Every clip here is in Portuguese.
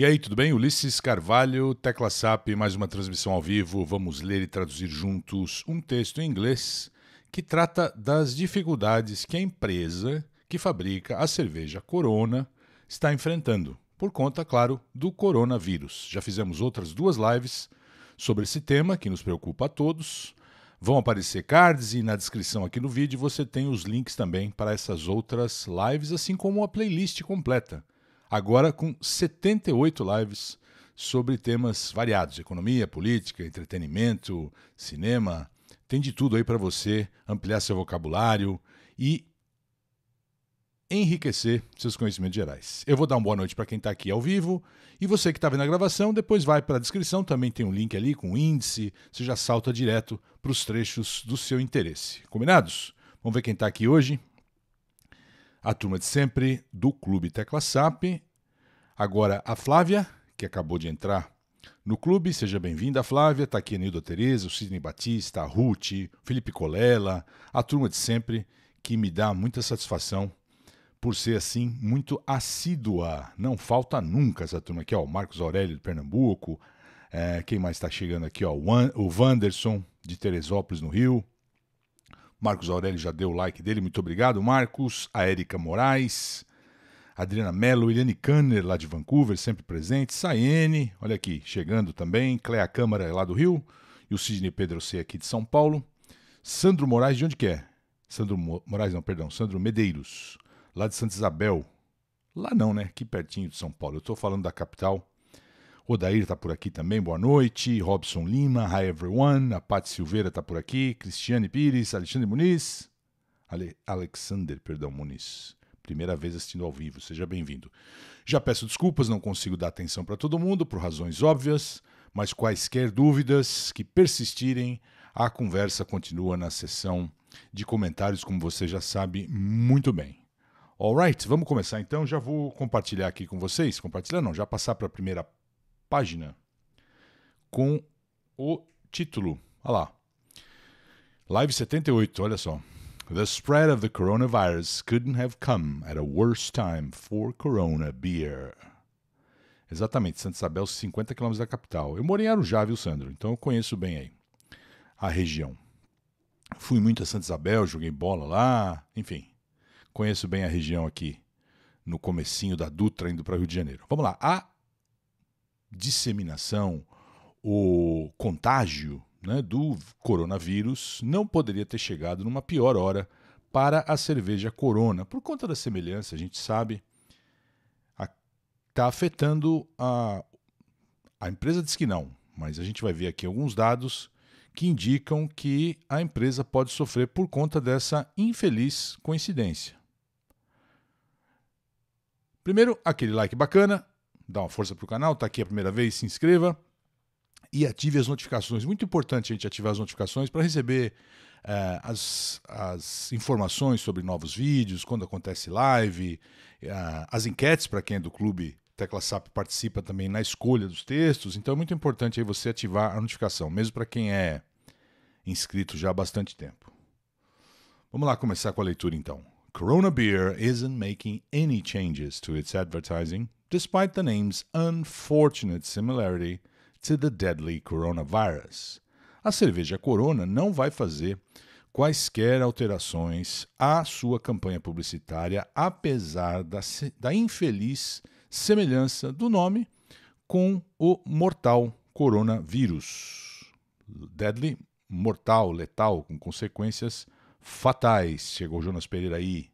E aí, tudo bem? Ulisses Carvalho, Tecla SAP, mais uma transmissão ao vivo. Vamos ler e traduzir juntos um texto em inglês que trata das dificuldades que a empresa que fabrica a cerveja Corona está enfrentando, por conta, claro, do coronavírus. Já fizemos outras duas lives sobre esse tema que nos preocupa a todos. Vão aparecer cards e na descrição aqui no vídeo você tem os links também para essas outras lives, assim como a playlist completa agora com 78 lives sobre temas variados: economia, política, entretenimento, cinema. Tem de tudo aí para você ampliar seu vocabulário e enriquecer seus conhecimentos gerais. Eu vou dar uma boa noite para quem está aqui ao vivo e você que está vendo a gravação, depois vai para a descrição, também tem um link ali com o índice, você já salta direto para os trechos do seu interesse. Combinados? Vamos ver quem está aqui hoje a turma de sempre do Clube Tecla SAP. Agora a Flávia, que acabou de entrar no clube, seja bem-vinda, Flávia. Está aqui a Nilda Tereza, o Sidney Batista, a Ruth, o Felipe Colela, a turma de sempre, que me dá muita satisfação por ser assim muito assídua. Não falta nunca essa turma aqui, ó. O Marcos Aurélio de Pernambuco. É, quem mais está chegando aqui? Ó, o Wanderson de Teresópolis, no Rio. Marcos Aurélio já deu o like dele, muito obrigado, Marcos. A Érica Moraes, Adriana Mello, Eliane Kanner, lá de Vancouver, sempre presente. Saiene, olha aqui, chegando também. Cléa Câmara, lá do Rio. E o Sidney Pedro C, aqui de São Paulo. Sandro Moraes, de onde que é? Sandro Mo... Moraes, não, perdão. Sandro Medeiros, lá de Santa Isabel. Lá não, né? Aqui pertinho de São Paulo. Eu estou falando da capital Odair está por aqui também, boa noite. Robson Lima, hi everyone. A Paty Silveira está por aqui. Cristiane Pires, Alexandre Muniz. Ale Alexander, perdão, Muniz. Primeira vez assistindo ao vivo, seja bem-vindo. Já peço desculpas, não consigo dar atenção para todo mundo, por razões óbvias, mas quaisquer dúvidas que persistirem, a conversa continua na sessão de comentários, como você já sabe muito bem. Alright, vamos começar então. Já vou compartilhar aqui com vocês. Compartilhar não, já passar para a primeira página com o título. Olha lá. Live 78, olha só. The spread of the coronavirus couldn't have come at a worse time for Corona beer. Exatamente, Santa Isabel, 50 quilômetros da capital. Eu morei em Arujá, viu, Sandro? Então eu conheço bem aí a região. Fui muito a Santa Isabel, joguei bola lá, enfim. Conheço bem a região aqui, no comecinho da Dutra, indo para Rio de Janeiro. Vamos lá. A disseminação, o contágio né, do coronavírus não poderia ter chegado numa pior hora para a cerveja Corona. Por conta da semelhança, a gente sabe, está afetando a. A empresa diz que não, mas a gente vai ver aqui alguns dados que indicam que a empresa pode sofrer por conta dessa infeliz coincidência. Primeiro, aquele like bacana, dá uma força para o canal, está aqui a primeira vez, se inscreva e ative as notificações. Muito importante a gente ativar as notificações para receber uh, as, as, informações sobre novos vídeos, quando acontece live, uh, as enquetes para quem é do clube Tecla SAP participa também na escolha dos textos. Então é muito importante aí você ativar a notificação, mesmo para quem é inscrito já há bastante tempo. Vamos lá começar com a leitura então. Corona Beer isn't making any changes to its advertising despite the name's unfortunate similarity to the deadly coronavirus. A cerveja Corona não vai fazer quaisquer alterações à sua campanha publicitária, apesar da, da infeliz semelhança do nome com o mortal coronavírus. Deadly, mortal, letal, com consequências fatais. Chegou Jonas Pereira aí.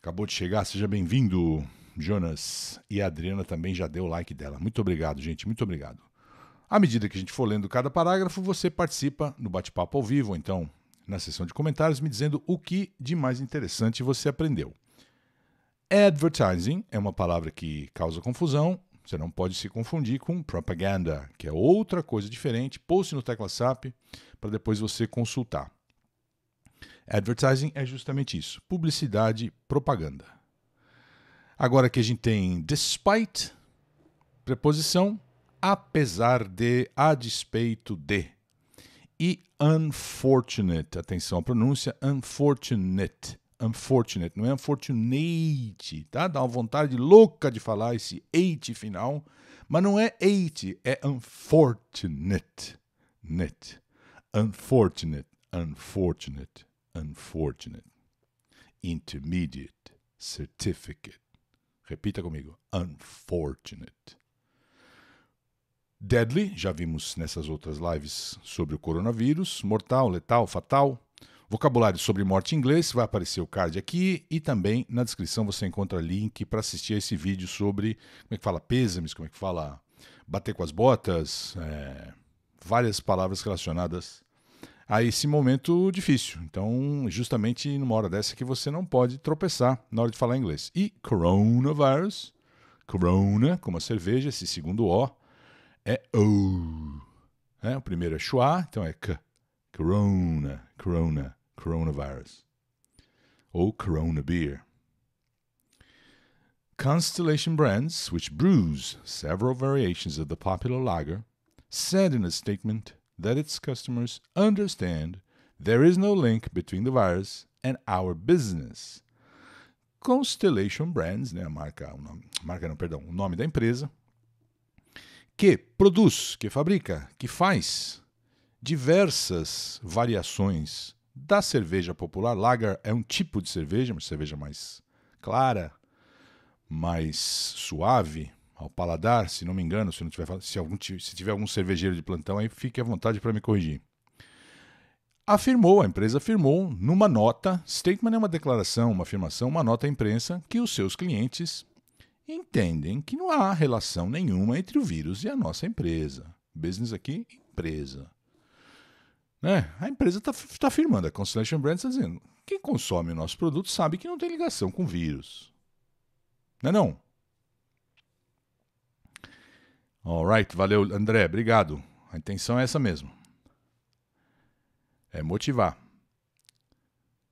Acabou de chegar, seja bem-vindo. Jonas e a Adriana também já deu o like dela. Muito obrigado, gente, muito obrigado. À medida que a gente for lendo cada parágrafo, você participa no bate-papo ao vivo, ou então na seção de comentários, me dizendo o que de mais interessante você aprendeu. Advertising é uma palavra que causa confusão, você não pode se confundir com propaganda, que é outra coisa diferente. Poste no tecla SAP para depois você consultar. Advertising é justamente isso: publicidade, propaganda. Agora que a gente tem despite, preposição, apesar de, a despeito de. E unfortunate, atenção à pronúncia, unfortunate. Unfortunate, não é unfortunate, tá? Dá uma vontade louca de falar esse eight final, mas não é eight, é unfortunate. Net. Unfortunate, unfortunate, unfortunate. Intermediate, certificate. Repita comigo. Unfortunate. Deadly, já vimos nessas outras lives sobre o coronavírus, mortal, letal, fatal. Vocabulário sobre morte em inglês, vai aparecer o card aqui e também na descrição você encontra link para assistir a esse vídeo sobre como é que fala pêsames, como é que fala bater com as botas, é, várias palavras relacionadas a esse momento difícil. Então, justamente numa hora dessa que você não pode tropeçar na hora de falar inglês. E coronavirus, corona, como a cerveja, esse segundo O, é O. É, o primeiro é schwa, então é K. Corona, corona, coronavirus. Ou corona beer. Constellation Brands, which brews several variations of the popular lager, said in a statement that its customers understand there is no link between the virus and our business. Constellation Brands, né, a marca, o nome, marca não, perdão, o nome da empresa, que produz, que fabrica, que faz diversas variações da cerveja popular. Lager é um tipo de cerveja, uma cerveja mais clara, mais suave, ao paladar, se não me engano, se, não tiver, se, algum, se tiver algum cervejeiro de plantão, aí fique à vontade para me corrigir. Afirmou, a empresa afirmou, numa nota, statement é uma declaração, uma afirmação, uma nota à imprensa, que os seus clientes entendem que não há relação nenhuma entre o vírus e a nossa empresa. Business aqui, empresa. Né? A empresa está tá afirmando, a Constellation Brands está dizendo, quem consome o nosso produto sabe que não tem ligação com vírus. Não é não? Alright, valeu André, obrigado. A intenção é essa mesmo. É motivar.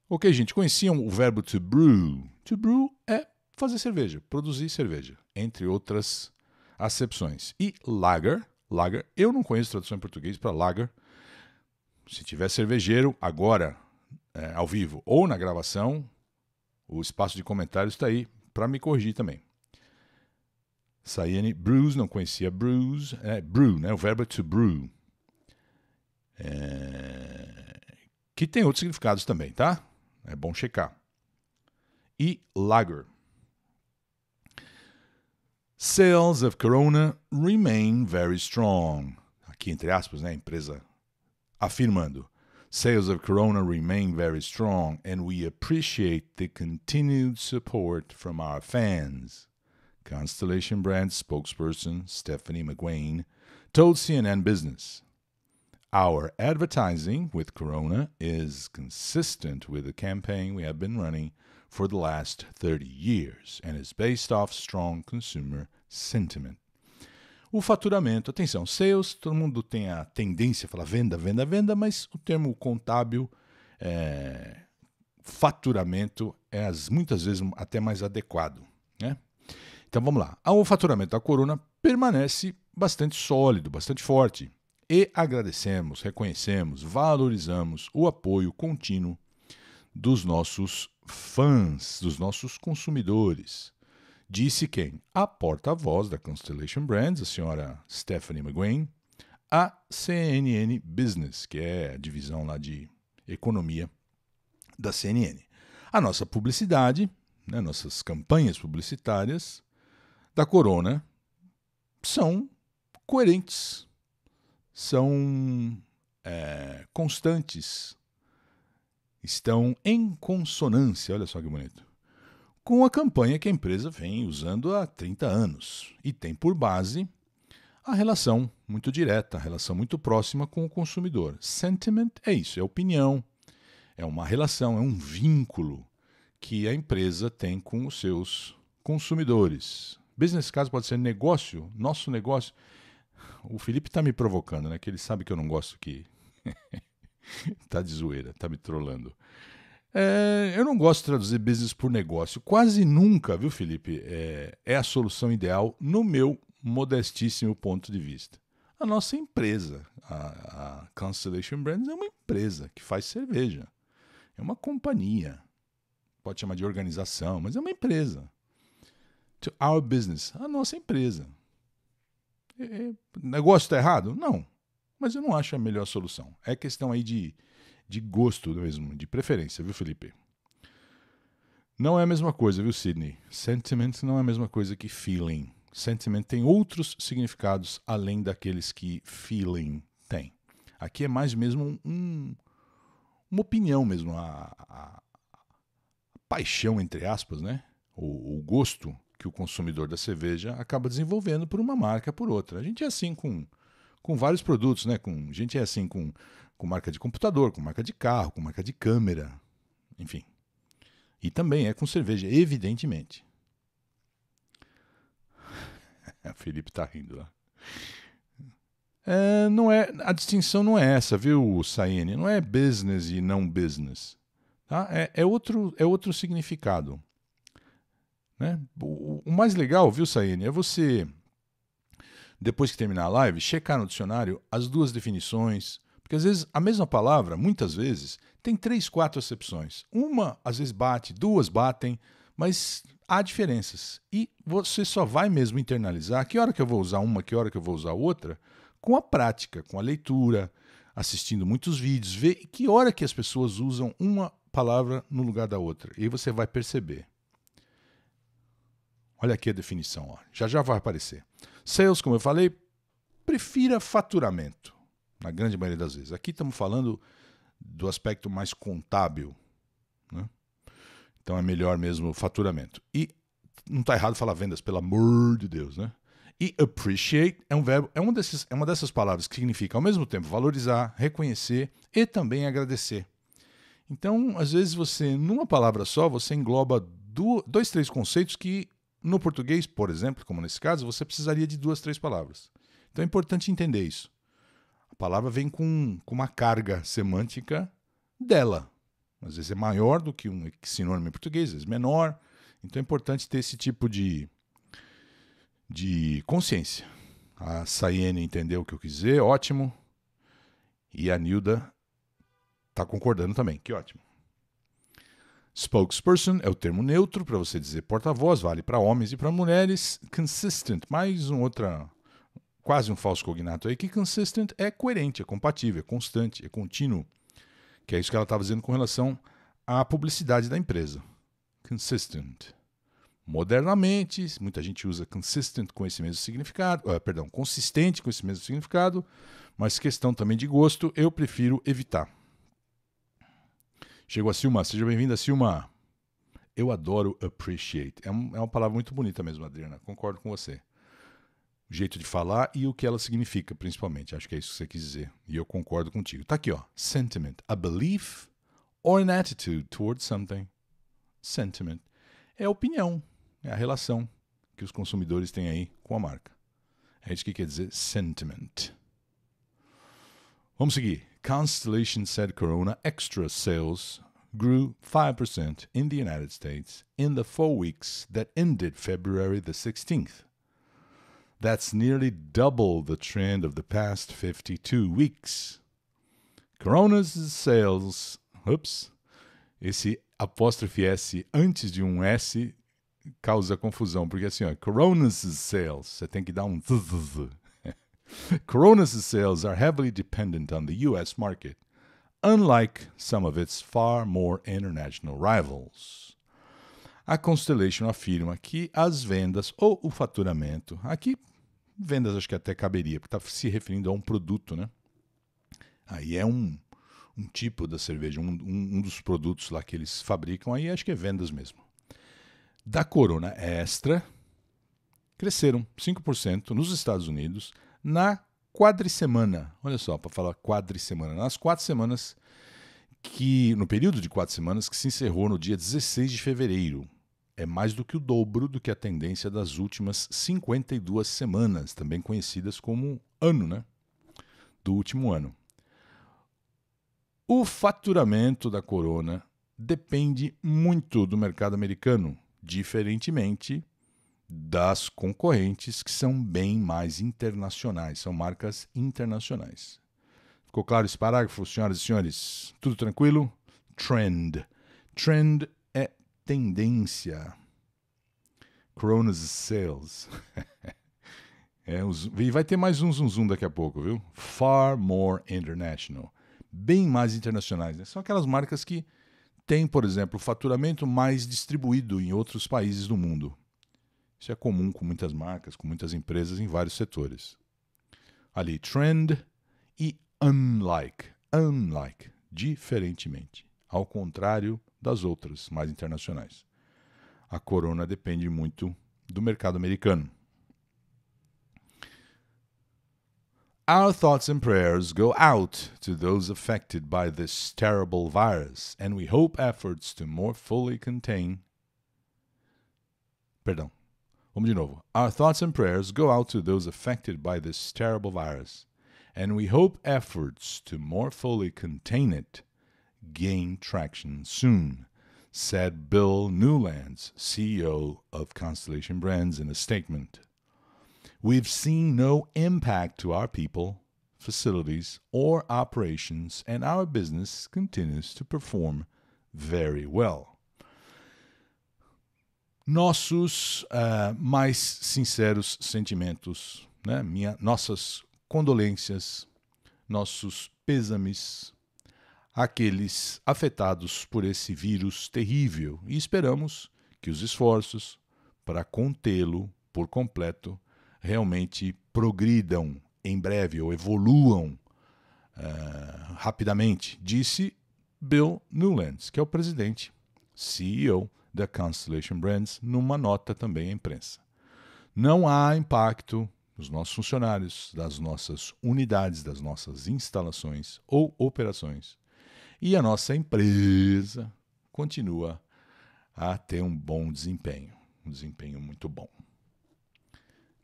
Ok, gente, conheciam o verbo to brew. To brew é fazer cerveja, produzir cerveja, entre outras acepções. E lager, lager, eu não conheço tradução em português para lager. Se tiver cervejeiro agora, é, ao vivo ou na gravação, o espaço de comentários está aí para me corrigir também. Sayane Brews, não conhecia Brews, é, brew, né? o verbo é to brew. É... Que tem outros significados também, tá? É bom checar. E lager. Sales of Corona remain very strong. Aqui entre aspas, né? A empresa afirmando. Sales of Corona remain very strong and we appreciate the continued support from our fans. Constellation brand spokesperson Stephanie McGuane told CNN Business Our advertising with Corona is consistent with the campaign we have been running for the last 30 years and is based off strong consumer sentiment. O faturamento, atenção, sales, todo mundo tem a tendência a falar venda, venda, venda, mas o termo contábil é, faturamento é as, muitas vezes até mais adequado. Né? Então vamos lá. O faturamento da Corona permanece bastante sólido, bastante forte. E agradecemos, reconhecemos, valorizamos o apoio contínuo dos nossos fãs, dos nossos consumidores. Disse quem? A porta-voz da Constellation Brands, a senhora Stephanie McGuane, a CNN Business, que é a divisão lá de economia da CNN. A nossa publicidade, né, nossas campanhas publicitárias, da corona são coerentes, são é, constantes, estão em consonância, olha só que bonito, com a campanha que a empresa vem usando há 30 anos e tem por base a relação muito direta, a relação muito próxima com o consumidor. Sentiment é isso, é opinião, é uma relação, é um vínculo que a empresa tem com os seus consumidores. Business caso pode ser negócio, nosso negócio. O Felipe está me provocando, né? Que ele sabe que eu não gosto que. tá de zoeira, tá me trollando. É, eu não gosto de traduzir business por negócio. Quase nunca, viu, Felipe? É, é a solução ideal no meu modestíssimo ponto de vista. A nossa empresa, a, a Constellation Brands, é uma empresa que faz cerveja. É uma companhia. Pode chamar de organização, mas é uma empresa to our business, a nossa empresa. É, é negócio está errado? Não. Mas eu não acho a melhor solução. É questão aí de, de gosto mesmo, de preferência, viu, Felipe? Não é a mesma coisa, viu, Sidney? Sentiment não é a mesma coisa que feeling. Sentiment tem outros significados além daqueles que feeling tem. Aqui é mais mesmo um, uma opinião mesmo, a, a, a paixão, entre aspas, né? O, o gosto que o consumidor da cerveja acaba desenvolvendo por uma marca, por outra. A gente é assim com, com vários produtos, né? Com, a gente é assim com, com marca de computador, com marca de carro, com marca de câmera, enfim. E também é com cerveja, evidentemente. o Felipe tá rindo lá. É, não é, a distinção não é essa, viu, Saene? Não é business e não business. Tá? É, é, outro, é outro significado. Né? O, o mais legal, viu, Saene, é você, depois que terminar a live, checar no dicionário as duas definições, porque às vezes a mesma palavra, muitas vezes, tem três, quatro acepções. Uma às vezes bate, duas batem, mas há diferenças. E você só vai mesmo internalizar que hora que eu vou usar uma, que hora que eu vou usar outra, com a prática, com a leitura, assistindo muitos vídeos, ver que hora que as pessoas usam uma palavra no lugar da outra. E aí você vai perceber. Olha aqui a definição, ó. já já vai aparecer. Sales, como eu falei, prefira faturamento, na grande maioria das vezes. Aqui estamos falando do aspecto mais contábil. Né? Então é melhor mesmo faturamento. E não está errado falar vendas, pelo amor de Deus, né? E appreciate é um verbo, é, um desses, é uma dessas palavras que significa ao mesmo tempo valorizar, reconhecer e também agradecer. Então, às vezes você, numa palavra só, você engloba do, dois, três conceitos que no português, por exemplo, como nesse caso, você precisaria de duas, três palavras. Então é importante entender isso. A palavra vem com, com uma carga semântica dela. Às vezes é maior do que um sinônimo em português, às vezes menor. Então é importante ter esse tipo de, de consciência. A Sayene entendeu o que eu quis dizer, ótimo. E a Nilda está concordando também, que ótimo. Spokesperson é o termo neutro para você dizer porta-voz, vale para homens e para mulheres. Consistent, mais um outra quase um falso cognato aí que consistent é coerente, é compatível, é constante, é contínuo. Que é isso que ela estava dizendo com relação à publicidade da empresa. Consistent. Modernamente, muita gente usa consistent com esse mesmo significado, uh, perdão, consistente com esse mesmo significado, mas questão também de gosto, eu prefiro evitar. Chegou a Silma, seja bem-vinda, Silma. Eu adoro appreciate. É, um, é uma palavra muito bonita mesmo, Adriana, concordo com você. O jeito de falar e o que ela significa, principalmente. Acho que é isso que você quis dizer. E eu concordo contigo. Tá aqui, ó. Sentiment. A belief or an attitude towards something. Sentiment. É a opinião, é a relação que os consumidores têm aí com a marca. É isso que quer dizer sentiment. Vamos seguir. Constellation said Corona Extra sales grew 5% in the United States in the four weeks that ended February the 16th. That's nearly double the trend of the past 52 weeks. Corona's sales, oops, esse apóstrofe S antes de um S causa confusão, porque assim, ó, Corona's sales, você tem que dar um zzz. Corona's sales are heavily dependent on the US market, unlike some of its far more international rivals. A Constellation afirma que as vendas ou o faturamento, aqui vendas acho que até caberia, porque está se referindo a um produto, né? Aí é um, um tipo da cerveja, um, um, um dos produtos lá que eles fabricam, aí acho que é vendas mesmo. Da Corona Extra, cresceram 5% nos Estados Unidos na quadricemana. Olha só, para falar quadricemana. Nas quatro semanas que. No período de quatro semanas que se encerrou no dia 16 de fevereiro. É mais do que o dobro do que a tendência das últimas 52 semanas, também conhecidas como ano, né? Do último ano. O faturamento da corona depende muito do mercado americano, diferentemente das concorrentes que são bem mais internacionais, são marcas internacionais. Ficou claro esse parágrafo, senhoras e senhores? Tudo tranquilo? Trend. Trend é tendência. Cronus Sales. é, e vai ter mais um zoom zoom daqui a pouco, viu? Far More International. Bem mais internacionais. Né? São aquelas marcas que têm, por exemplo, faturamento mais distribuído em outros países do mundo. Isso é comum com muitas marcas, com muitas empresas em vários setores. Ali, trend e unlike. Unlike, diferentemente, ao contrário das outras mais internacionais. A corona depende muito do mercado americano. Our thoughts and prayers go out to those affected by this terrible virus, and we hope efforts to more fully contain. Perdão. Vamos de novo. Our thoughts and prayers go out to those affected by this terrible virus, and we hope efforts to more fully contain it gain traction soon, said Bill Newlands, CEO of Constellation Brands, in a statement. We've seen no impact to our people, facilities, or operations, and our business continues to perform very well. nossos uh, mais sinceros sentimentos, né? Minha, nossas condolências, nossos pêsames àqueles afetados por esse vírus terrível e esperamos que os esforços para contê-lo por completo realmente progridam em breve ou evoluam uh, rapidamente, disse Bill Newlands, que é o presidente, CEO da Constellation Brands numa nota também à imprensa. Não há impacto nos nossos funcionários, das nossas unidades, das nossas instalações ou operações. E a nossa empresa continua a ter um bom desempenho, um desempenho muito bom.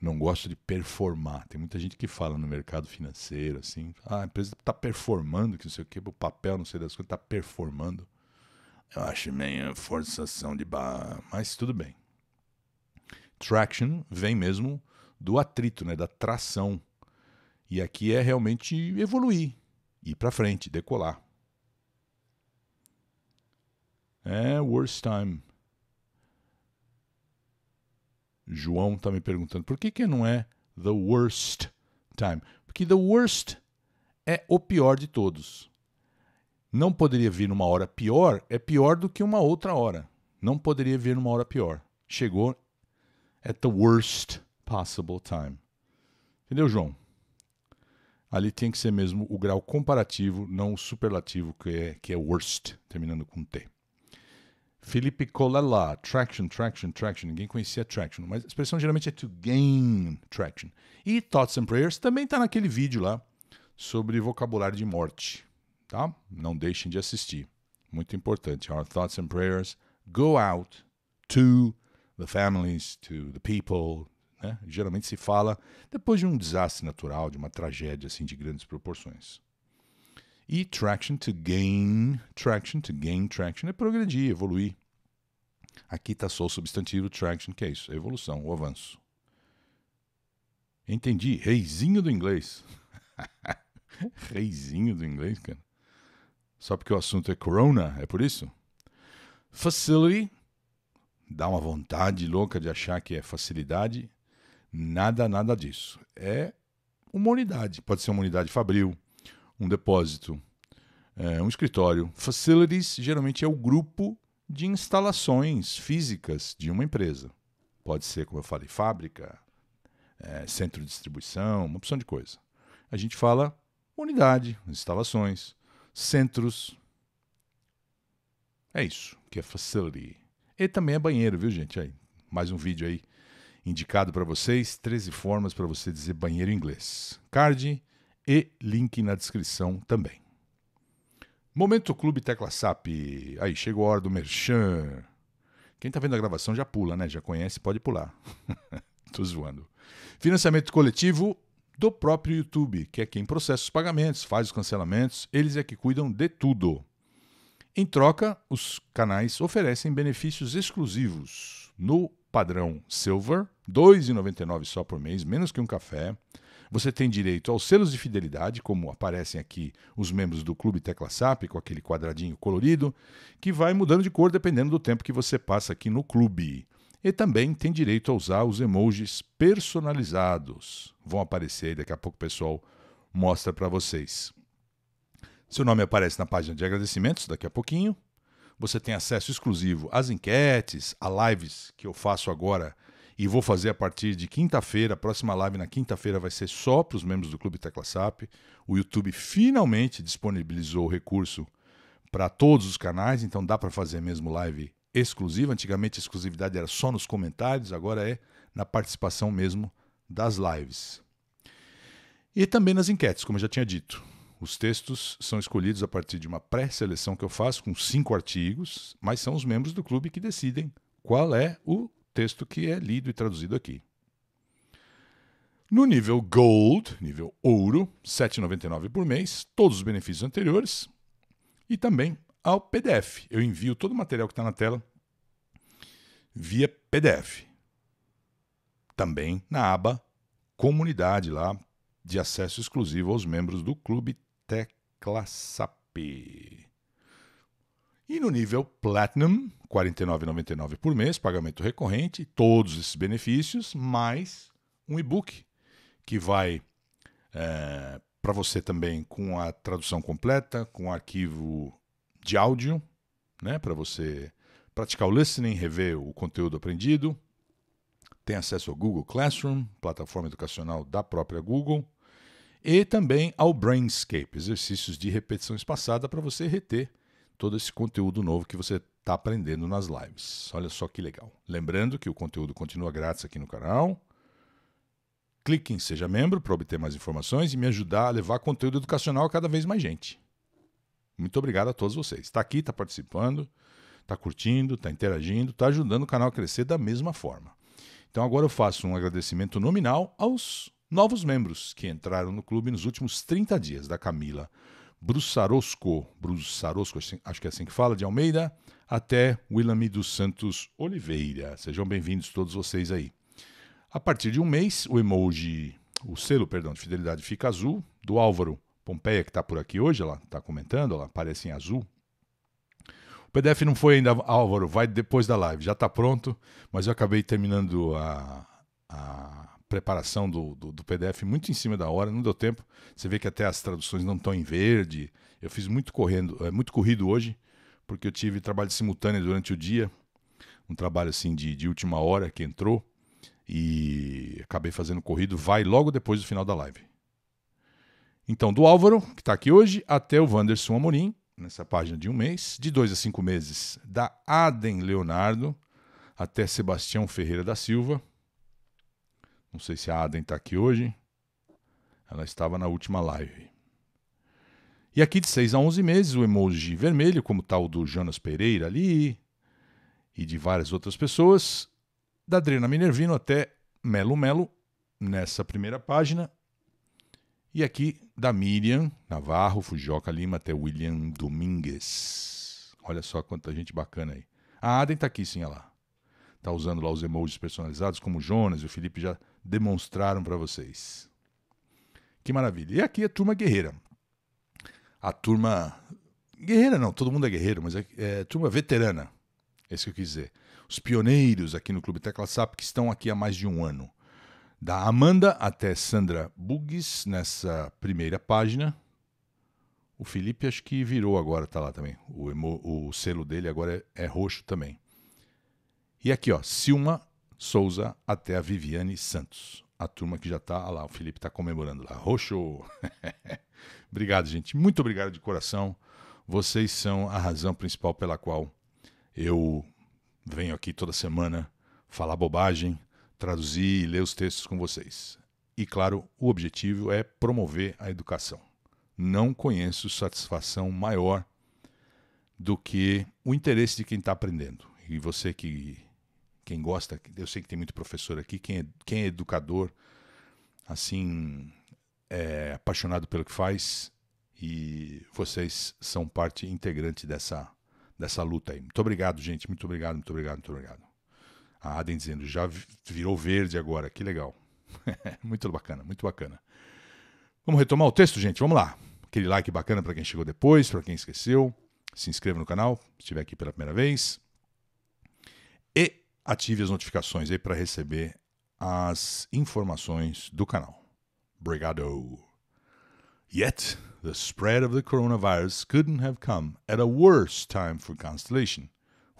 Não gosto de performar. Tem muita gente que fala no mercado financeiro assim, ah, a empresa está performando, que não sei o que, o papel, não sei das coisas, está performando. Eu acho meio forçação de barra, mas tudo bem. Traction vem mesmo do atrito, né, da tração. E aqui é realmente evoluir, ir para frente, decolar. É worst time. João está me perguntando por que, que não é the worst time? Porque the worst é o pior de todos não poderia vir numa hora pior é pior do que uma outra hora. Não poderia vir numa hora pior. Chegou at the worst possible time. Entendeu, João? Ali tem que ser mesmo o grau comparativo, não o superlativo, que é, que é worst, terminando com T. Felipe lá. traction, traction, traction. Ninguém conhecia traction, mas a expressão geralmente é to gain traction. E thoughts and prayers também está naquele vídeo lá sobre vocabulário de morte tá? Não deixem de assistir. Muito importante. Our thoughts and prayers go out to the families, to the people. Né? Geralmente se fala depois de um desastre natural, de uma tragédia assim de grandes proporções. E traction to gain, traction to gain traction é progredir, evoluir. Aqui está só o substantivo traction, que é isso, a é evolução, o avanço. Entendi, reizinho do inglês. reizinho do inglês, cara. Só porque o assunto é corona, é por isso? Facility dá uma vontade louca de achar que é facilidade. Nada, nada disso. É uma unidade. Pode ser uma unidade fabril, um depósito, é, um escritório. Facilities geralmente é o grupo de instalações físicas de uma empresa. Pode ser, como eu falei, fábrica, é, centro de distribuição, uma opção de coisa. A gente fala unidade, instalações centros. É isso que é facility. E também é banheiro, viu, gente? Aí, mais um vídeo aí indicado para vocês. 13 formas para você dizer banheiro em inglês. Card e link na descrição também. Momento Clube Tecla SAP. Aí, chegou a hora do merchan. Quem está vendo a gravação já pula, né? Já conhece, pode pular. Tô zoando. Financiamento coletivo do próprio YouTube, que é quem processa os pagamentos, faz os cancelamentos, eles é que cuidam de tudo. Em troca, os canais oferecem benefícios exclusivos no padrão Silver, R$ 2,99 só por mês, menos que um café. Você tem direito aos selos de fidelidade, como aparecem aqui os membros do Clube Tecla SAP, com aquele quadradinho colorido, que vai mudando de cor dependendo do tempo que você passa aqui no clube. E também tem direito a usar os emojis personalizados. Vão aparecer aí, daqui a pouco o pessoal mostra para vocês. Seu nome aparece na página de agradecimentos daqui a pouquinho. Você tem acesso exclusivo às enquetes, a lives que eu faço agora e vou fazer a partir de quinta-feira. A próxima live na quinta-feira vai ser só para os membros do Clube TeclaSap. O YouTube finalmente disponibilizou o recurso para todos os canais, então dá para fazer mesmo live exclusiva. Antigamente a exclusividade era só nos comentários, agora é na participação mesmo das lives. E também nas enquetes, como eu já tinha dito. Os textos são escolhidos a partir de uma pré-seleção que eu faço com cinco artigos, mas são os membros do clube que decidem qual é o texto que é lido e traduzido aqui. No nível Gold, nível Ouro, R$ 7,99 por mês, todos os benefícios anteriores e também ao PDF. Eu envio todo o material que está na tela via PDF. Também na aba Comunidade, lá de acesso exclusivo aos membros do Clube Tecla SAP. E no nível Platinum, R$ 49,99 por mês, pagamento recorrente, todos esses benefícios, mais um e-book que vai é, eh, para você também com a tradução completa, com o arquivo de áudio, né, para você praticar o listening, rever o conteúdo aprendido. Tem acesso ao Google Classroom, plataforma educacional da própria Google, e também ao Brainscape, exercícios de repetição espaçada para você reter todo esse conteúdo novo que você está aprendendo nas lives. Olha só que legal. Lembrando que o conteúdo continua grátis aqui no canal. Clique em Seja Membro para obter mais informações e me ajudar a levar conteúdo educacional a cada vez mais gente. Muito obrigado a todos vocês. Está aqui, está participando, está curtindo, está interagindo, está ajudando o canal a crescer da mesma forma. Então agora eu faço um agradecimento nominal aos novos membros que entraram no clube nos últimos 30 dias, da Camila Brussarosco, Brussarosco, acho que é assim que fala, de Almeida, até Willami dos Santos Oliveira. Sejam bem-vindos todos vocês aí. A partir de um mês, o emoji, o selo, perdão, de fidelidade fica azul, do Álvaro Pompeia, que está por aqui hoje, ela está comentando, ela aparece em azul. O PDF não foi ainda, Álvaro, vai depois da live, já está pronto, mas eu acabei terminando a, a preparação do, do, do, PDF muito em cima da hora, não deu tempo. Você vê que até as traduções não estão em verde. Eu fiz muito correndo, é muito corrido hoje, porque eu tive trabalho simultâneo durante o dia, um trabalho assim de, de última hora que entrou e acabei fazendo corrido. Vai logo depois do final da live. Então, do Álvaro, que está aqui hoje, até o Wanderson Amorim, nessa página de um mês, de dois a cinco meses, da Aden Leonardo até Sebastião Ferreira da Silva. Não sei se a Aden está aqui hoje. Ela estava na última live. E aqui de 6 a 11 meses, o emoji vermelho, como tal do Jonas Pereira ali, e de várias outras pessoas, da Adriana Minervino até Melo Melo, nessa primeira página. E aqui da Miriam Navarro, Fujoca Lima até William Domingues. Olha só quanta gente bacana aí. A Adem tá aqui sim, olha lá. Tá usando lá os emojis personalizados, como o Jonas e o Felipe já demonstraram para vocês. Que maravilha. E aqui a turma guerreira. A turma. Guerreira não, todo mundo é guerreiro, mas é, é turma veterana. É isso que eu quis dizer. Os pioneiros aqui no Clube Tecla SAP que estão aqui há mais de um ano. Da Amanda até Sandra Bugs, nessa primeira página. O Felipe acho que virou agora, tá lá também. O, emo, o selo dele agora é, é roxo também. E aqui, ó, Silma Souza até a Viviane Santos. A turma que já tá ah lá, o Felipe tá comemorando lá. Roxo! obrigado, gente. Muito obrigado de coração. Vocês são a razão principal pela qual eu venho aqui toda semana falar bobagem, traduzir e ler os textos com vocês. E claro, o objetivo é promover a educação. Não conheço satisfação maior do que o interesse de quem está aprendendo. E você que quem gosta, eu sei que tem muito professor aqui, quem é, quem é educador, assim, é apaixonado pelo que faz, e vocês são parte integrante dessa, dessa luta aí. Muito obrigado, gente. Muito obrigado, muito obrigado, muito obrigado. A Aden dizendo, já virou verde agora, que legal. muito bacana, muito bacana. Vamos retomar o texto, gente? Vamos lá. Aquele like bacana para quem chegou depois, para quem esqueceu. Se inscreva no canal, se estiver aqui pela primeira vez. E ative as notificações aí para receber as informações do canal. Obrigado. Yet, the spread of the coronavirus couldn't have come at a worse time for Constellation,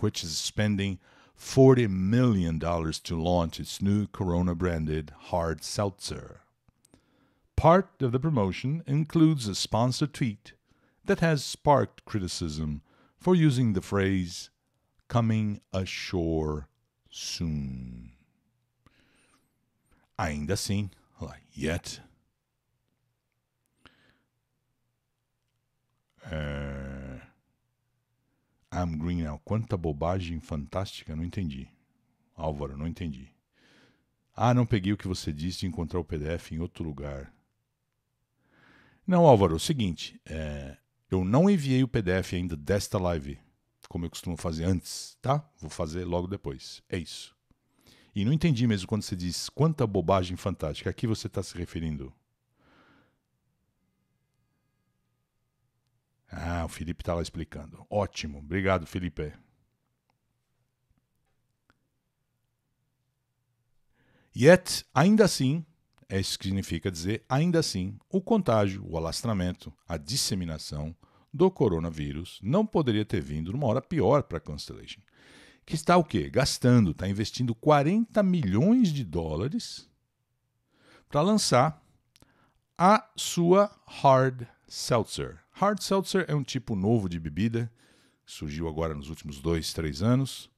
which is spending $40 million to launch its new Corona branded hard seltzer. Part of the promotion includes a sponsored tweet that has sparked criticism for using the phrase coming ashore soon. Ainda assim, yet. Uh, I'm Green Now. Quanta bobagem fantástica, não entendi. Álvaro, não entendi. Ah, não peguei o que você disse de encontrar o PDF em outro lugar. Não, Álvaro, é o seguinte, é, eu não enviei o PDF ainda desta live, como eu costumo fazer antes, tá? Vou fazer logo depois. É isso. E não entendi mesmo quando você diz quanta bobagem fantástica. A que você está se referindo? Ah, o Felipe está lá explicando. Ótimo. Obrigado, Felipe. Yet, ainda assim, é isso que significa dizer, ainda assim, o contágio, o alastramento, a disseminação do coronavírus não poderia ter vindo numa hora pior para a Constellation, que está o quê? Gastando, está investindo 40 milhões de dólares para lançar a sua hard Seltzer. Hard Seltzer é um tipo novo de bebida, surgiu agora nos últimos dois, três anos,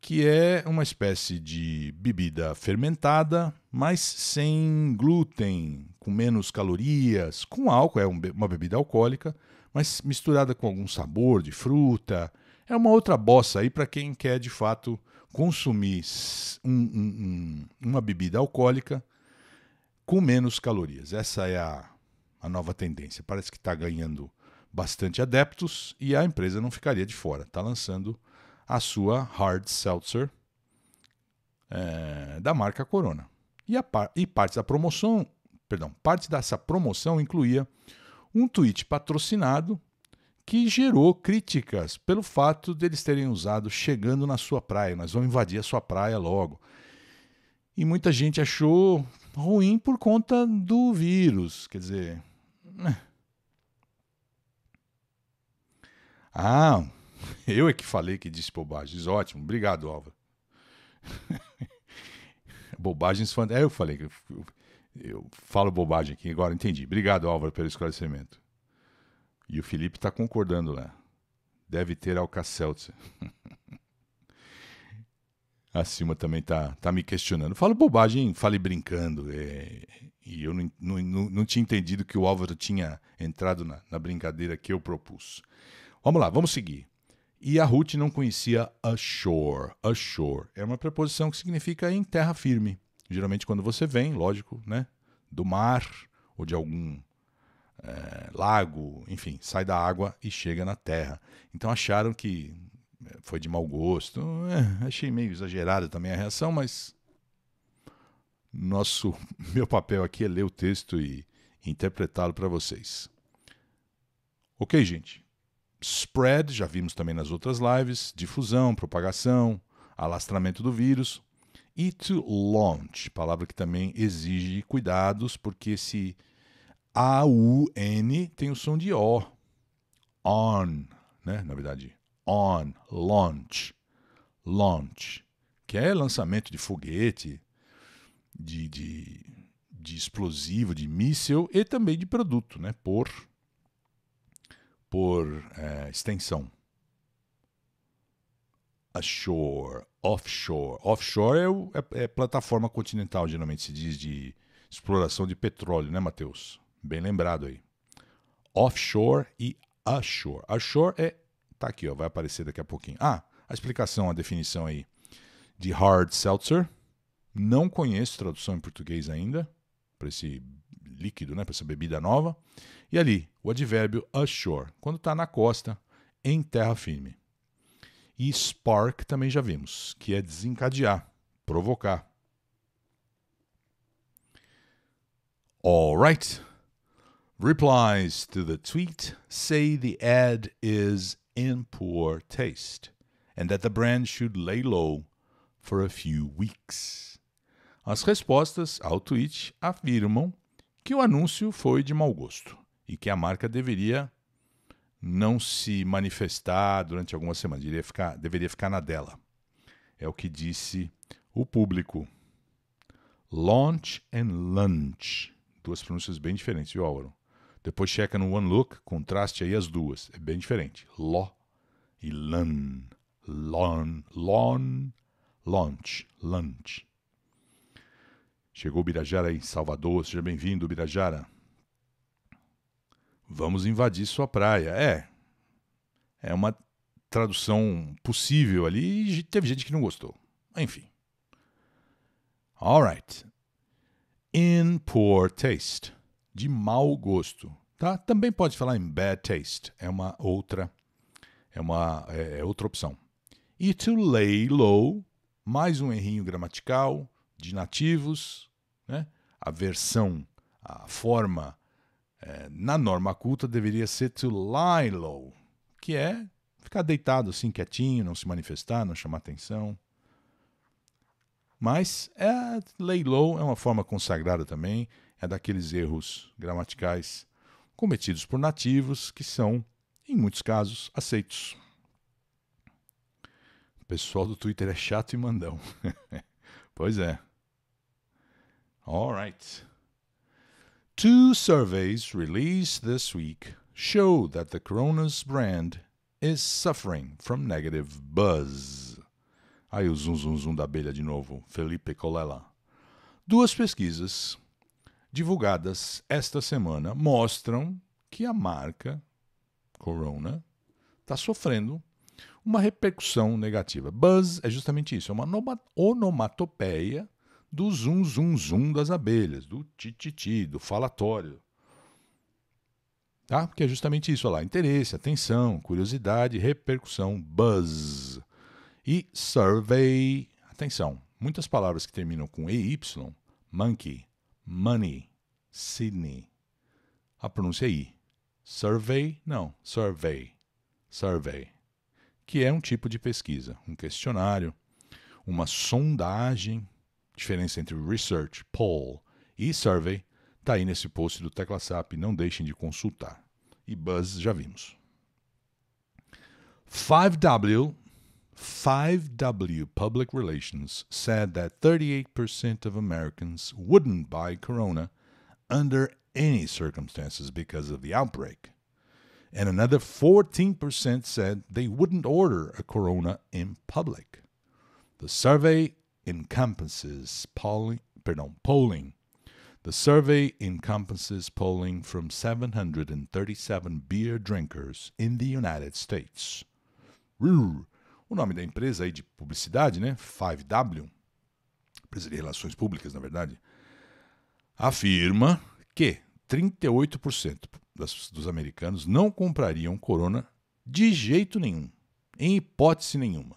que é uma espécie de bebida fermentada, mas sem glúten, com menos calorias, com álcool, é uma bebida alcoólica, mas misturada com algum sabor de fruta. É uma outra bossa aí para quem quer de fato consumir um, um, um, uma bebida alcoólica com menos calorias. Essa é a a nova tendência. Parece que está ganhando bastante adeptos e a empresa não ficaria de fora. Está lançando a sua Hard Seltzer é, da marca Corona. E, a par e parte da promoção, perdão, parte dessa promoção incluía um tweet patrocinado que gerou críticas pelo fato deles terem usado chegando na sua praia. Nós vamos invadir a sua praia logo. E muita gente achou ruim por conta do vírus. Quer dizer, Ah, eu é que falei que disse bobagens. Ótimo, obrigado, Álvaro. bobagens fantásticas. É, eu falei que eu, eu, falo bobagem aqui agora, entendi. Obrigado, Álvaro, pelo esclarecimento. E o Felipe está concordando lá. Deve ter Alcaceltzer. A Acima também tá, tá me questionando. Falo bobagem, fale brincando. É, e eu não, não, não, tinha entendido que o Álvaro tinha entrado na, na, brincadeira que eu propus. Vamos lá, vamos seguir. E a Ruth não conhecia ashore. Ashore é uma preposição que significa em terra firme. Geralmente quando você vem, lógico, né, do mar ou de algum é, lago, enfim, sai da água e chega na terra. Então acharam que eh, foi de mau gosto. É, achei meio exagerada também a reação, mas nosso, meu papel aqui é ler o texto e interpretá-lo para vocês. Ok, gente? Spread, já vimos também nas outras lives, difusão, propagação, alastramento do vírus. E to launch, palavra que também exige cuidados, porque esse A-U-N tem o som de O. On, né? Na verdade, on, launch, launch, que é lançamento de foguete, de, de, de explosivo, de míssil e também de produto, né? Por, por é, extensão. Ashore, offshore. Offshore é, o, é, é, plataforma continental, geralmente se diz, de exploração de petróleo, né, Matheus? Bem lembrado aí. Offshore e ashore. Ashore é. Tá aqui, ó, vai aparecer daqui a pouquinho. Ah, a explicação, a definição aí de hard seltzer não conheço tradução em português ainda para esse líquido, né, para essa bebida nova. E ali, o advérbio ashore, quando está na costa, em terra firme. E spark também já vimos, que é desencadear, provocar. Alright. Replies to the tweet say the ad is in poor taste and that the brand should lay low for a few weeks. As respostas ao tweet afirmam que o anúncio foi de mau gosto e que a marca deveria não se manifestar durante algumas semanas, deveria ficar, deveria ficar na dela. É o que disse o público. Launch and lunch. Duas pronúncias bem diferentes, viu, Álvaro? Depois checa no One Look, contraste aí as duas. É bem diferente. Ló e lan. Lon. Lon. Launch. Lunch. Chegou Birajara em Salvador, seja bem-vindo, Birajara. Vamos invadir sua praia. É. É uma tradução possível ali e teve gente que não gostou. Enfim. Alright. In poor taste. De mau gosto. Tá? Também pode falar em bad taste. É uma outra. É uma é, é outra opção. E to lay low, mais um errinho gramatical de nativos, né? A versão, a forma é, na norma culta deveria ser to lie low, que é ficar deitado assim, quietinho, não se manifestar, não chamar atenção. Mas é, lay low é uma forma consagrada também, é daqueles erros gramaticais cometidos por nativos que são, em muitos casos, aceitos. O pessoal do Twitter é chato e mandão. pois é. All right. Two surveys released this week show that the Coronas brand is suffering from negative buzz. Aí o zum zum zum da abelha de novo, Felipe Colella. Duas pesquisas divulgadas esta semana mostram que a marca Corona está sofrendo uma repercussão negativa. Buzz é justamente isso, é uma onomatopeia do zum, zum, zum das abelhas, do tititi, do falatório. Tá? Porque é justamente isso, olha lá, interesse, atenção, curiosidade, repercussão, buzz. E survey, atenção, muitas palavras que terminam com EY, monkey, money, Sydney. A pronúncia é I. Survey, não, survey, survey. Que é um tipo de pesquisa, um questionário, uma sondagem diferença entre research, poll e survey está aí nesse post do TeclaSap, não deixem de consultar. E buzz já vimos. 5W 5W Public Relations said that 38% of Americans wouldn't buy Corona under any circumstances because of the outbreak. And another 14% said they wouldn't order a Corona in public. The survey encompasses polling, perdão, polling. The survey encompasses polling from 737 beer drinkers in the United States. o nome da empresa aí de publicidade, né? 5W, empresa de relações públicas, na verdade, afirma que 38% das, dos americanos não comprariam Corona de jeito nenhum, em hipótese nenhuma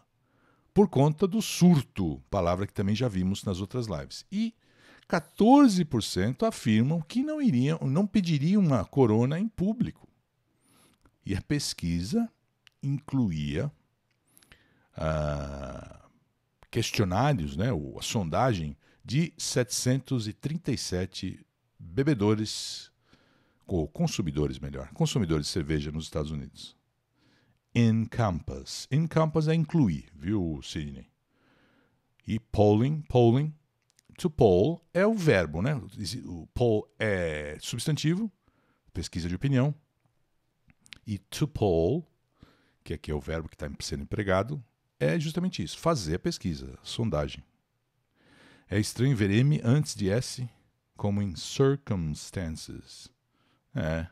por conta do surto, palavra que também já vimos nas outras lives. E 14% afirmam que não iriam, não pediriam uma corona em público. E a pesquisa incluía ah, questionários, né, ou a sondagem de 737 bebedores ou consumidores, melhor, consumidores de cerveja nos Estados Unidos encompass. Encompass é incluir, viu, Sidney? E polling, polling, to poll é o verbo, né? O poll é substantivo, pesquisa de opinião. E to poll, que aqui é o verbo que está sendo empregado, é justamente isso, fazer a pesquisa, sondagem. É estranho ver M antes de S, como em circumstances. É,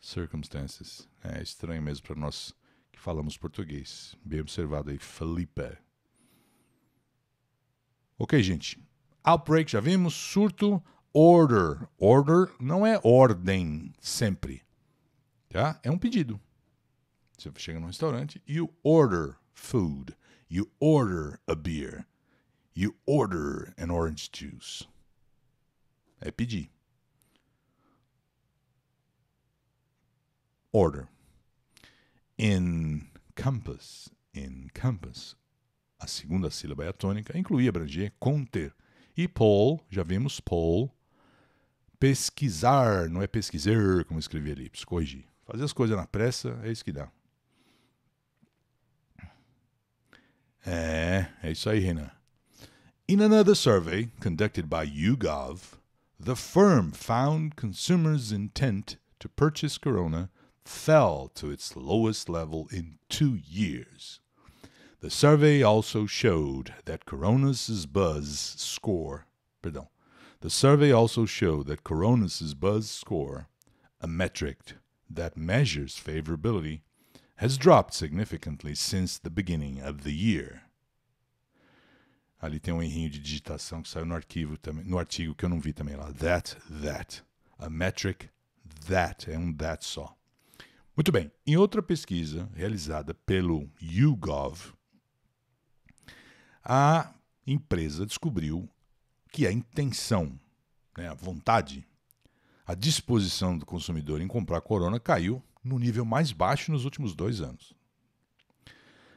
Circumstances. É estranho mesmo para nós que falamos português. Bem observado aí, Felipe. Ok, gente. Outbreak, já vimos. Surto, order. Order não é ordem sempre. Tá? É um pedido. Você chega num restaurante, you order food. You order a beer. You order an orange juice. É pedir. order. in compass. A segunda sílaba é a tônica, incluía abranger, conter. E Paul, já vimos Paul, pesquisar, não é pesquisar, como escrevi ali, preciso corrigir. Fazer as coisas na pressa é isso que dá. É, é isso aí, Renan. In another survey conducted by YouGov, the firm found consumers' intent to purchase Corona fell to its lowest level in two years. The survey also showed that Coronas' buzz score, pardon, the survey also showed that Coronas' buzz score, a metric that measures favorability, has dropped significantly since the beginning of the year. Ali tem um errinho de digitação que saiu no arquivo também, no artigo que eu não vi também lá. That, that. A metric that é um that só. Muito bem, em outra pesquisa realizada pelo YouGov, a empresa descobriu que a intenção, né, a vontade, a disposição do consumidor em comprar Corona caiu no nível mais baixo nos últimos dois anos.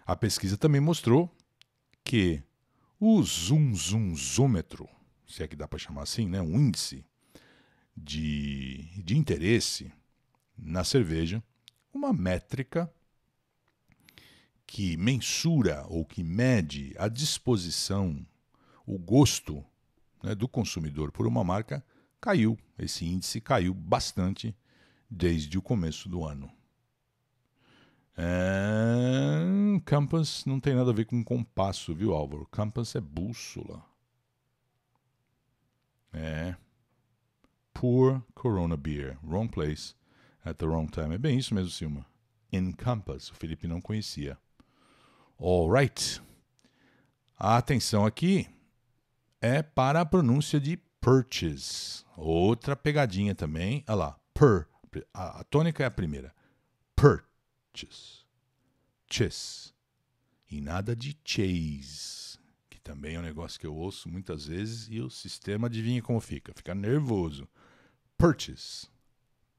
A pesquisa também mostrou que o zoom zoom zoômetro, se é que dá para chamar assim, né, um índice de, de interesse na cerveja, uma métrica que mensura ou que mede a disposição, o gosto né, do consumidor por uma marca caiu. Esse índice caiu bastante desde o começo do ano. É, Compass não tem nada a ver com compasso, viu, Álvaro? Compass é bússola. É. Poor Corona Beer. Wrong place. At the Wrong Time. É bem isso mesmo, Silma. Encompass. O Felipe não conhecia. All right. A atenção aqui é para a pronúncia de purchase. Outra pegadinha também. Olha lá. Per. A, a tônica é a primeira. Purchase. Chase. E nada de chase. Que também é um negócio que eu ouço muitas vezes e o sistema adivinha como fica. Fica nervoso. Purchase.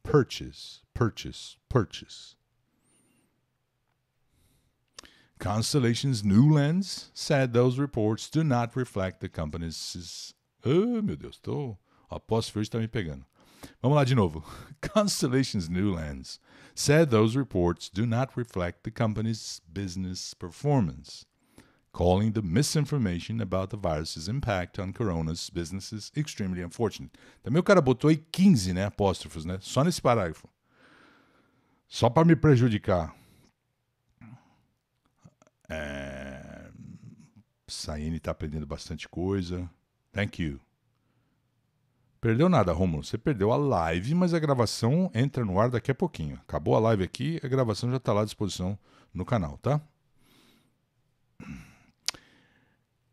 purchase, purchase, purchase. Constellation's new lens said those reports do not reflect the company's. Oh, meu Deus, tô. A pós-frio está me pegando. Vamos lá de novo. Constellation's new lens said those reports do not reflect the company's business performance. calling the misinformation about the virus's impact on corona's businesses extremely unfortunate. Também o cara botou aí 15 né, apóstrofos, né? Só nesse parágrafo. Só para me prejudicar. É... Saine está aprendendo bastante coisa. Thank you. Perdeu nada, Romulo. Você perdeu a live, mas a gravação entra no ar daqui a pouquinho. Acabou a live aqui, a gravação já está lá à disposição no canal, tá?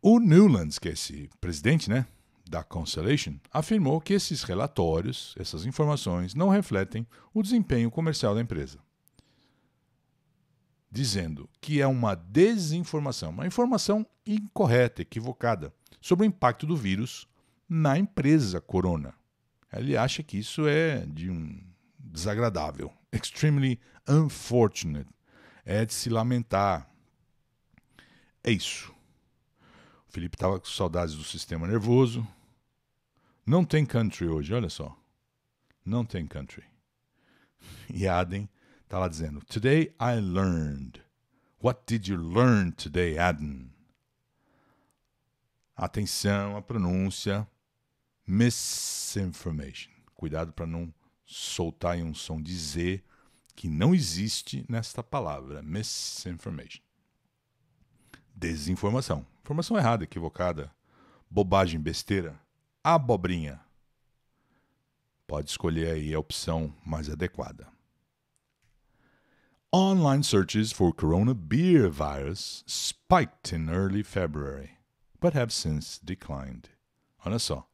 O Newlands, que é esse presidente né, da Constellation, afirmou que esses relatórios, essas informações, não refletem o desempenho comercial da empresa. Dizendo que é uma desinformação, uma informação incorreta, equivocada, sobre o impacto do vírus na empresa Corona. Ele acha que isso é de um desagradável, extremely unfortunate, é de se lamentar. É isso. Felipe estava com saudades do sistema nervoso. Não tem country hoje, olha só. Não tem country. E Aden estava tá dizendo: Today I learned. What did you learn today, Aden? Atenção à pronúncia. Misinformation. Cuidado para não soltar em um som de Z que não existe nesta palavra. Misinformation. Desinformação. Informação errada, equivocada, bobagem, besteira, abobrinha. Pode escolher aí a opção mais adequada. Online searches for corona beer virus spiked in early February, but have since declined. Olha só,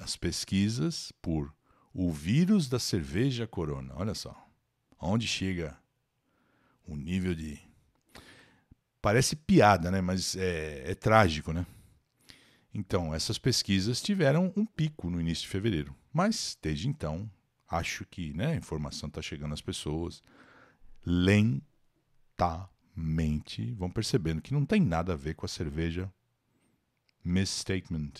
as pesquisas por o vírus da cerveja corona, olha só, onde chega o nível de Parece piada, né? Mas é, é trágico, né? Então, essas pesquisas tiveram um pico no início de fevereiro. Mas, desde então, acho que né, a informação está chegando às pessoas lentamente. Vão percebendo que não tem nada a ver com a cerveja misstatement.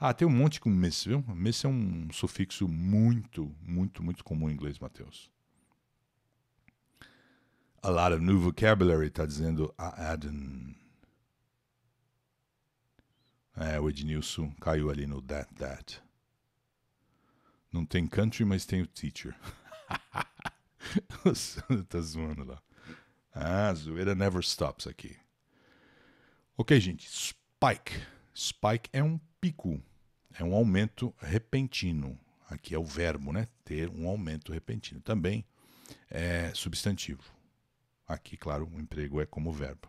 Ah, tem um monte com miss, viu? Miss é um sufixo muito, muito, muito comum em inglês, Matheus. A lot of new vocabulary, está dizendo a Adam. É, o Ednilson caiu ali no that, that. Não tem country, mas tem o teacher. tá zoando lá. Ah, zoeira never stops aqui. Ok, gente. Spike. Spike é um pico. É um aumento repentino. Aqui é o verbo, né? Ter um aumento repentino. Também é substantivo. Aqui, claro, o emprego é como verbo.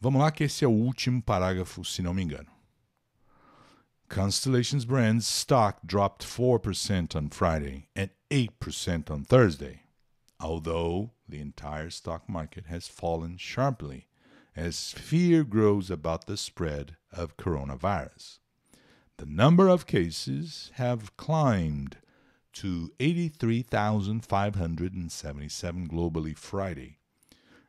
Vamos lá, que esse é o último parágrafo, se não me engano. Constellation's brand's stock dropped 4% on Friday and 8% on Thursday, although the entire stock market has fallen sharply as fear grows about the spread of coronavirus. The number of cases have climbed to 83,577 globally Friday.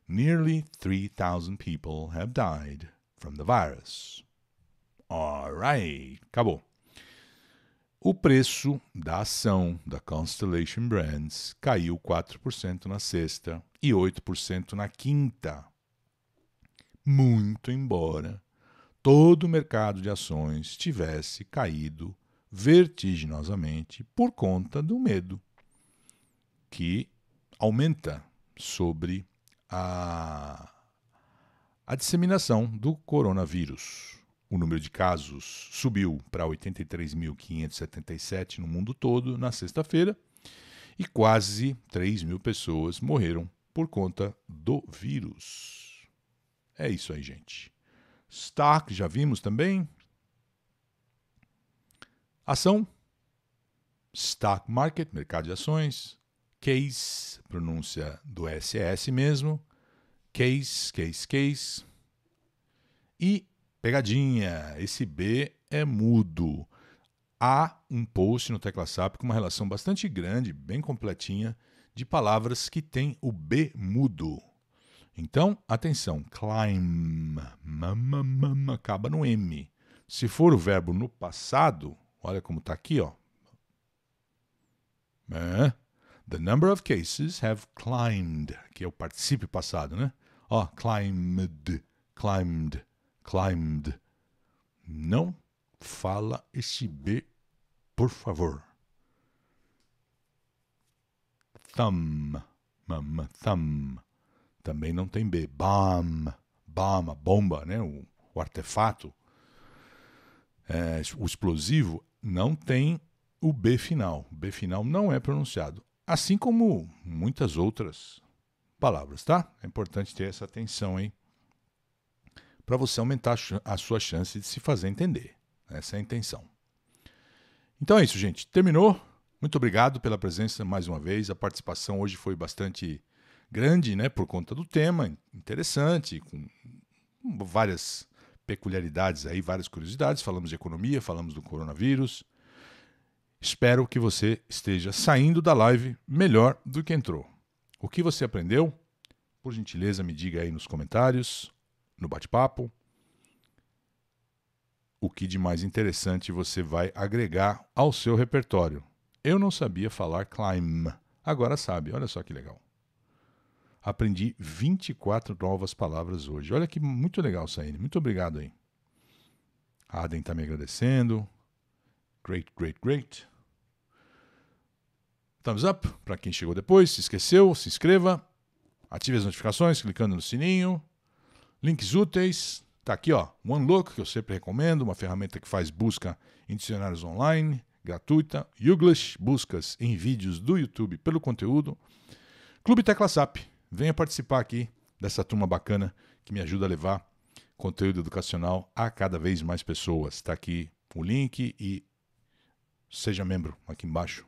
Nearly 3,000 people have died from the virus. Alright, acabou. O preço da ação da Constellation Brands caiu 4% na sexta e 8% na quinta. Muito embora todo o mercado de ações tivesse caído vertiginosamente por conta do medo, que aumenta sobre a, a disseminação do coronavírus. O número de casos subiu para 83.577 no mundo todo na sexta-feira e quase 3 mil pessoas morreram por conta do vírus. É isso aí, gente. Stark, já vimos também, Ação, stock market, mercado de ações, case, pronúncia do SS mesmo, case, case, case. E pegadinha, esse B é mudo. Há um post no TeclaSap com uma relação bastante grande, bem completinha, de palavras que tem o B mudo. Então, atenção, climb, mama, mama, acaba no M. Se for o verbo no passado, Olha como está aqui, ó. É. The number of cases have climbed, que é o participio passado, né? Ó, climbed, climbed, climbed. Não fala esse B, por favor. Thumb, mam, thumb. Também não tem B. Bomb, bomb, bomba, né? O, o artefato, é, o explosivo não tem o B final. B final não é pronunciado. Assim como muitas outras palavras, tá? É importante ter essa atenção aí para você aumentar a sua chance de se fazer entender. Essa é a intenção. Então é isso, gente. Terminou. Muito obrigado pela presença mais uma vez. A participação hoje foi bastante grande, né, por conta do tema, interessante, com várias peculiaridades aí, várias curiosidades. Falamos de economia, falamos do coronavírus. Espero que você esteja saindo da live melhor do que entrou. O que você aprendeu? Por gentileza, me diga aí nos comentários, no bate-papo. O que de mais interessante você vai agregar ao seu repertório? Eu não sabia falar climb, agora sabe. Olha só que legal aprendi 24 novas palavras hoje. Olha que muito legal, Saine. Né? Muito obrigado aí. A está me agradecendo. Great, great, great. Thumbs up para quem chegou depois. Se esqueceu, se inscreva. Ative as notificações clicando no sininho. Links úteis. Está aqui, ó, OneLook, que eu sempre recomendo, uma ferramenta que faz busca em dicionários online, gratuita. Youglish, buscas em vídeos do YouTube pelo conteúdo. Clube Tecla SAP, venha participar aqui dessa turma bacana que me ajuda a levar conteúdo educacional a cada vez mais pessoas. Está aqui o link e seja membro aqui embaixo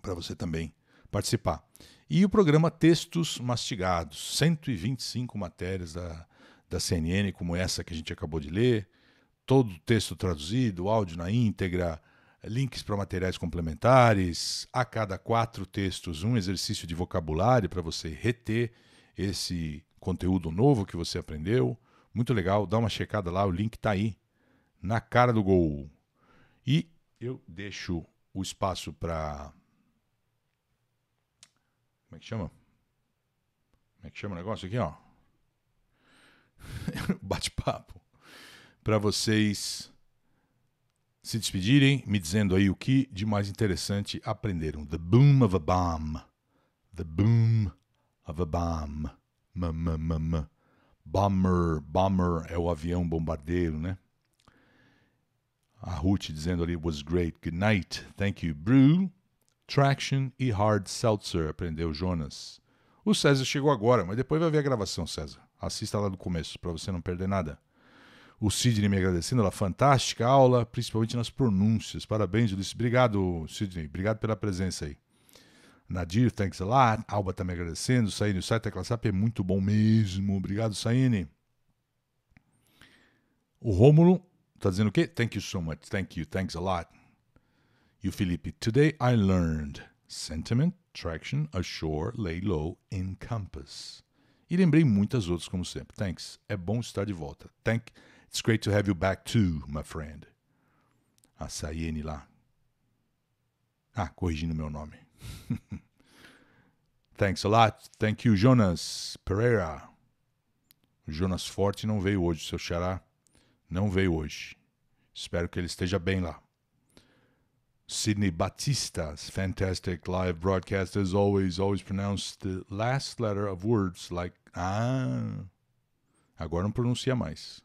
para você também participar. E o programa Textos Mastigados, 125 matérias da, da CNN, como essa que a gente acabou de ler, todo o texto traduzido, áudio na íntegra, links para materiais complementares, a cada quatro textos um exercício de vocabulário para você reter esse conteúdo novo que você aprendeu. Muito legal, dá uma checada lá, o link está aí, na cara do gol. E eu deixo o espaço para. Como é que chama? Como é que chama o negócio aqui, ó? Bate-papo. Para vocês se despedirem, me dizendo aí o que de mais interessante aprenderam. The boom of a bomb. The boom of a bomb. M -m -m bomber, bomber é o avião bombardeiro, né? A Ruth dizendo ali, was great, good night, thank you, brew, traction e hard seltzer, aprendeu Jonas. O César chegou agora, mas depois vai ver a gravação, César. Assista lá do começo, para você não perder nada o Sidney me agradecendo, ela fantástica aula, principalmente nas pronúncias. Parabéns, Ulisses. Obrigado, Sidney. Obrigado pela presença aí. Nadir, thanks a lot. Alba tá me agradecendo. Saine, o site da Classap é muito bom mesmo. Obrigado, Saine. O Rômulo tá dizendo o quê? Thank you so much. Thank you. Thanks a lot. E o Felipe, today I learned sentiment, traction, ashore, lay low, encompass. E lembrei muitas outras, como sempre. Thanks. É bom estar de volta. Thank you. It's great to have you back too, my friend. A Sayene lá. Ah, corrigindo meu nome. Thanks a lot. Thank you, Jonas Pereira. Jonas Forte não veio hoje, seu xará. Não veio hoje. Espero que ele esteja bem lá. Sidney Batistas, fantastic live broadcast as always. Always pronounce the last letter of words like ah. Agora não pronuncia mais.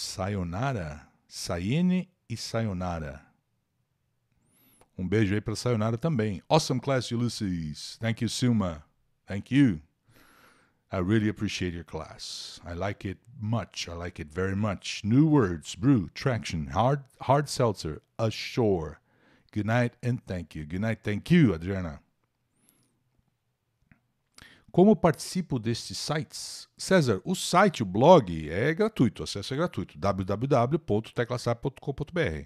Sayonara, Sayene e Sayonara. Um beijo aí para Sayonara também. Awesome class, Ulysses. Thank you, Suma. Thank you. I really appreciate your class. I like it much. I like it very much. New words, brew, traction, hard hard seltzer, ashore. Good night and thank you. Good night, thank you, Adriana. Como participo destes sites? César, o site, o blog é gratuito, o acesso é gratuito, www.teclasap.com.br.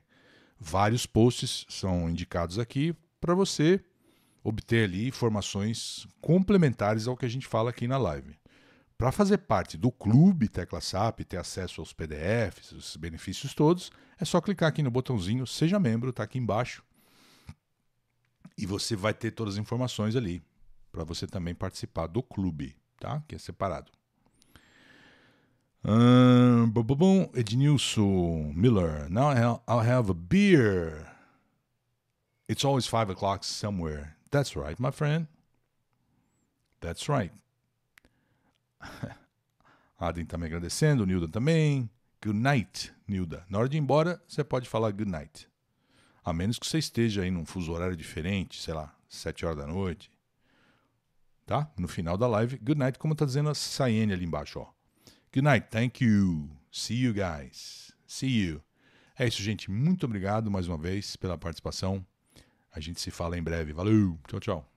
Vários posts são indicados aqui para você obter ali informações complementares ao que a gente fala aqui na live. Para fazer parte do clube Tecla SAP, ter acesso aos PDFs, os benefícios todos, é só clicar aqui no botãozinho Seja Membro, está aqui embaixo. E você vai ter todas as informações ali para você também participar do clube, tá? Que é separado. Um, bom, Ednilson Miller. Now I'll have a beer. It's always five o'clock somewhere. That's right, my friend. That's right. Adem tá me agradecendo, Nilda também. Good night, Nilda. Na hora de ir embora, você pode falar good night. A menos que você esteja aí num fuso horário diferente, sei lá, sete horas da noite, tá? No final da live. Good night, como tá dizendo a Sayene ali embaixo, ó. Good night, thank you. See you guys. See you. É isso, gente. Muito obrigado mais uma vez pela participação. A gente se fala em breve. Valeu. Tchau, tchau.